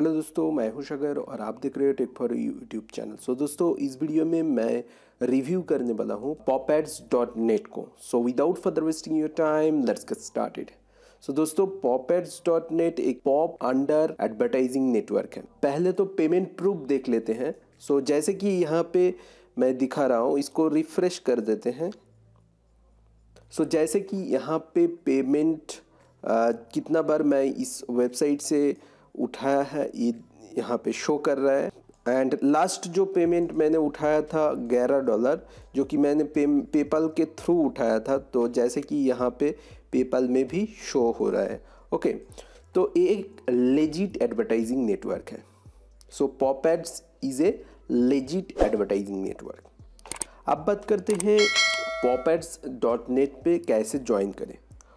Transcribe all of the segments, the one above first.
hello दोस्तों मैं हूं शगर और आप देख रहे हो tech for YouTube channel so दोस्तों इस वीडियो में मैं रिव्यू करने वाला हूं डॉट नेट को so without further wasting your time let's get started so दोस्तों so, डॉट नेट एक पॉप अंडर एडवर्टाइजिंग नेटवर्क है पहले तो पेमेंट प्रूफ देख लेते हैं सो so, जैसे कि यहाँ पे मैं दिखा रहा हूँ इसको रिफ्रेश कर देते हैं सो so, जैसे कि यहाँ पे पेमेंट आ, कितना बार मैं इस वेबसाइट से उठाया है ये यहाँ पे शो कर रहा है एंड लास्ट जो पेमेंट मैंने उठाया था ग्यारह डॉलर जो कि मैंने पे पेपल के थ्रू उठाया था तो जैसे कि यहाँ पे पेपल में भी शो हो रहा है ओके तो एक लेजिट एडवर्टाइजिंग नेटवर्क है so ads is a legit advertising network अब बात करते हैं एड्स डॉट नेट पर कैसे ज्वाइन करें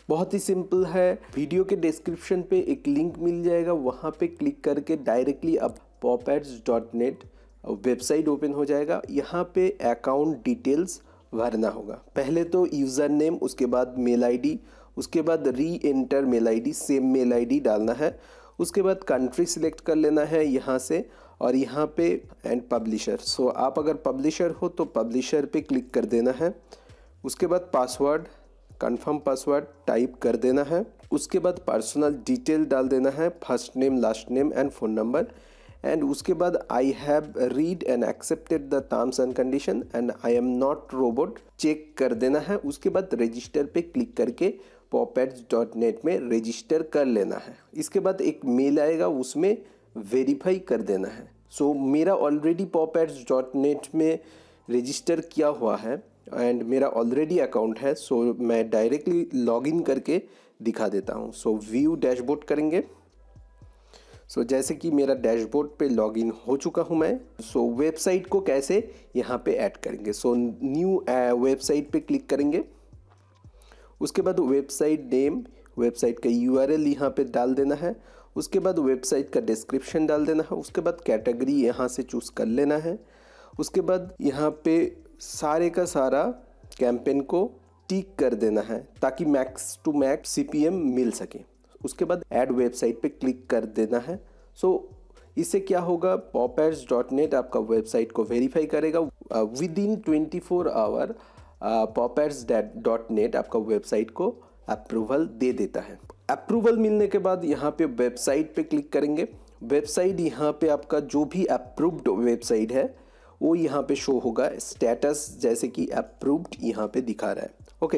बहुत ही सिंपल है वीडियो के डिस्क्रिप्शन पे एक लिंक मिल जाएगा वहाँ पे क्लिक करके डायरेक्टली अब पॉप वेबसाइट ओपन हो जाएगा यहाँ पे अकाउंट डिटेल्स भरना होगा पहले तो यूज़र नेम उसके बाद मेल आईडी उसके बाद re enter mail ID same mail ID डालना है उसके बाद कंट्री सिलेक्ट कर लेना है यहाँ से और यहाँ पे एंड पब्लिशर सो आप अगर पब्लिशर हो तो पब्लिशर पे क्लिक कर देना है उसके बाद पासवर्ड कंफर्म पासवर्ड टाइप कर देना है उसके बाद पर्सनल डिटेल डाल देना है first name last name and phone number and उसके बाद I have read and accepted the terms and condition and I am not robot check कर देना है उसके बाद रजिस्टर पे क्लिक करके पॉपेट्स डॉट नेट में रजिस्टर कर लेना है इसके बाद एक मेल आएगा उसमें वेरीफाई कर देना है सो so, मेरा ऑलरेडी पॉपेट्स डॉट नेट में रजिस्टर किया हुआ है एंड मेरा ऑलरेडी अकाउंट है सो so मैं डायरेक्टली लॉगिन करके दिखा देता हूँ सो व्यू डैशबोर्ड करेंगे सो so जैसे कि मेरा डैशबोर्ड पे लॉगिन हो चुका हूँ मैं सो so वेबसाइट को कैसे यहाँ पे ऐड करेंगे सो न्यू वेबसाइट पे क्लिक करेंगे उसके बाद वेबसाइट नेम वेबसाइट का यू आर एल यहाँ पर डाल देना है उसके बाद वेबसाइट का डिस्क्रिप्शन डाल देना है उसके बाद कैटेगरी यहाँ से चूज़ कर लेना है उसके बाद यहाँ पे सारे का सारा कैंपेन को टीक कर देना है ताकि मैक्स टू मैक्स सीपीएम मिल सके उसके बाद एड वेबसाइट पे क्लिक कर देना है सो so, इससे क्या होगा पॉपर्स डॉट नेट आपका वेबसाइट को वेरीफाई करेगा within twenty four hour PopAds dot net आपका वेबसाइट को अप्रूवल दे देता है अप्रूवल मिलने के बाद यहाँ पे वेबसाइट पे क्लिक करेंगे वेबसाइट यहाँ पे आपका जो भी अप्रूव्ड वेबसाइट है वो यहाँ पे शो होगा स्टेटस जैसे कि अप्रूव्ड यहाँ पे दिखा रहा है ओके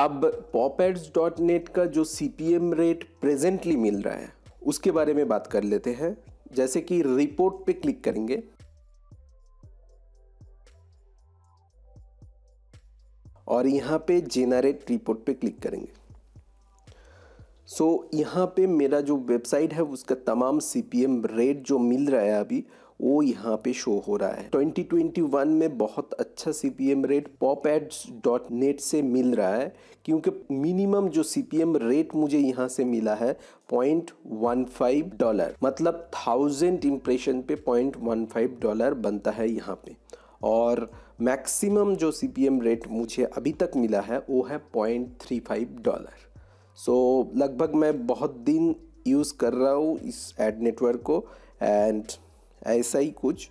अब पॉपेड्स डॉट नेट का जो सी रेट प्रेजेंटली मिल रहा है उसके बारे में बात कर लेते हैं जैसे कि रिपोर्ट पे क्लिक करेंगे और यहाँ पे जेनरेट रिपोर्ट पे क्लिक करेंगे सो so, यहाँ पे मेरा जो वेबसाइट है उसका तमाम सी रेट जो मिल रहा है अभी वो यहाँ पे शो हो रहा है 2021 में बहुत अच्छा C P M rate PopAds dot net से मिल रहा है क्योंकि मिनिमम जो सी पी एम रेट मुझे यहाँ से मिला है पॉइंट वन फाइव डॉलर मतलब थाउजेंड इम्प्रेशन पे पॉइंट वन फाइव डॉलर बनता है यहाँ पे और मैक्सिमम जो सी पी एम रेट मुझे अभी तक मिला है वो है point three five dollar so लगभग मैं बहुत दिन यूज़ कर रहा हूँ इस एड नेटवर्क को एंड ऐसा ही कुछ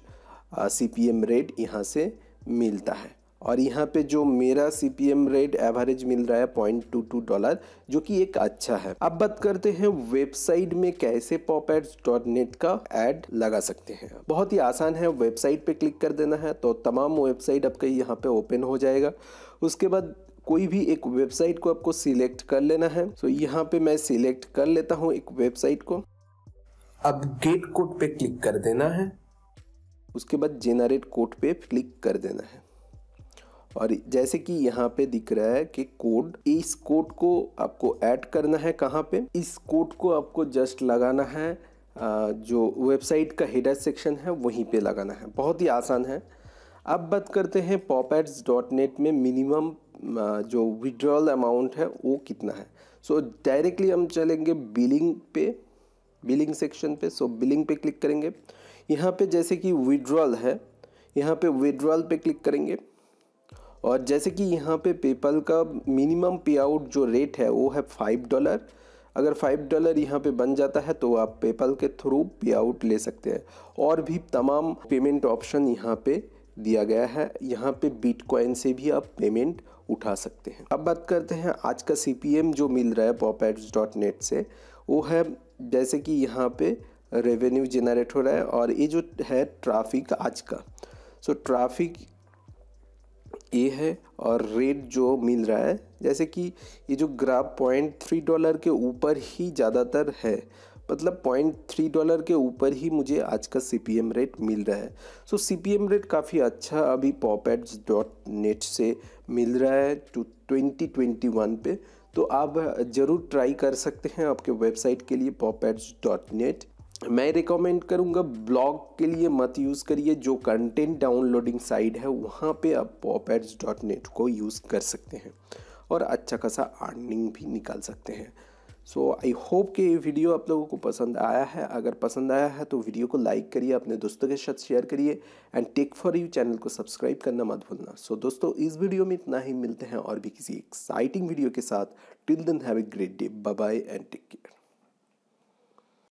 सी पी एम रेट यहाँ से मिलता है और यहाँ पे जो मेरा C P M rate average मिल रहा है पॉइंट टू टू डॉलर जो कि एक अच्छा है अब बात करते हैं वेबसाइट में कैसे पॉप एड्स डॉट नेट का एड लगा सकते हैं बहुत ही आसान है वेबसाइट पे क्लिक कर देना है तो तमाम वेबसाइट आपका यहाँ पे ओपन हो जाएगा उसके बाद कोई भी एक वेबसाइट को आपको सिलेक्ट कर लेना है तो यहाँ पे मैं सिलेक्ट कर लेता हूँ एक वेबसाइट को अब गेट कोड पे क्लिक कर देना है उसके बाद जेनरेट कोड पे क्लिक कर देना है और जैसे कि यहाँ पे दिख रहा है कि कोड इस कोड को आपको ऐड करना है कहाँ पे इस कोड को आपको जस्ट लगाना है जो वेबसाइट का हेडर सेक्शन है वहीं पे लगाना है बहुत ही आसान है अब बात करते हैं पॉपैट्स डॉट नेट में मिनिमम जो विड्रॉल अमाउंट है वो कितना है सो so, डायरेक्टली हम चलेंगे बिलिंग पे बिलिंग सेक्शन पे सो बिलिंग पे क्लिक करेंगे यहाँ पे जैसे कि विड्रॉल है यहाँ पे विड्रॉल पे क्लिक करेंगे और जैसे कि यहाँ पे पेपल का मिनिमम पे आउट जो रेट है वो है फाइव डॉलर अगर फाइव डॉलर यहाँ पे बन जाता है तो आप पेपल के थ्रू पे आउट ले सकते हैं और भी तमाम पेमेंट ऑप्शन यहाँ पे दिया गया है यहाँ पे बिटकॉइन से भी आप पेमेंट उठा सकते हैं अब बात करते हैं आज का सी जो मिल रहा है पॉपैट्स डॉट नेट से वो है जैसे कि यहाँ पे रेवेन्यू जनरेट हो रहा है और ये जो है ट्रैफिक आज का सो ट्रैफिक ये है और रेट जो मिल रहा है जैसे कि ये जो ग्राफ पॉइंट थ्री डॉलर के ऊपर ही ज़्यादातर है मतलब पॉइंट थ्री डॉलर के ऊपर ही मुझे आज का सी रेट मिल रहा है सो सी रेट काफ़ी अच्छा अभी पॉपैट्स डॉट नेट से मिल रहा है टू ट्वेंटी ट्वेंटी वन पे तो आप ज़रूर ट्राई कर सकते हैं आपके वेबसाइट के लिए पॉपैट्स डॉट नेट मैं रिकमेंड करूंगा ब्लॉग के लिए मत यूज़ करिए जो कंटेंट डाउनलोडिंग साइट है वहाँ पे आप पॉपैट्स डॉट नेट को यूज़ कर सकते हैं और अच्छा खासा अर्निंग भी निकाल सकते हैं सो आई होप कि ये वीडियो आप लोगों को पसंद आया है अगर पसंद आया है तो वीडियो को लाइक करिए अपने दोस्तों के साथ शेयर करिए and tech for you channel को सब्सक्राइब करना मत भूलना सो so, दोस्तों इस वीडियो में इतना ही मिलते हैं और भी किसी एक्साइटिंग वीडियो के साथ till then have a great day bye and take care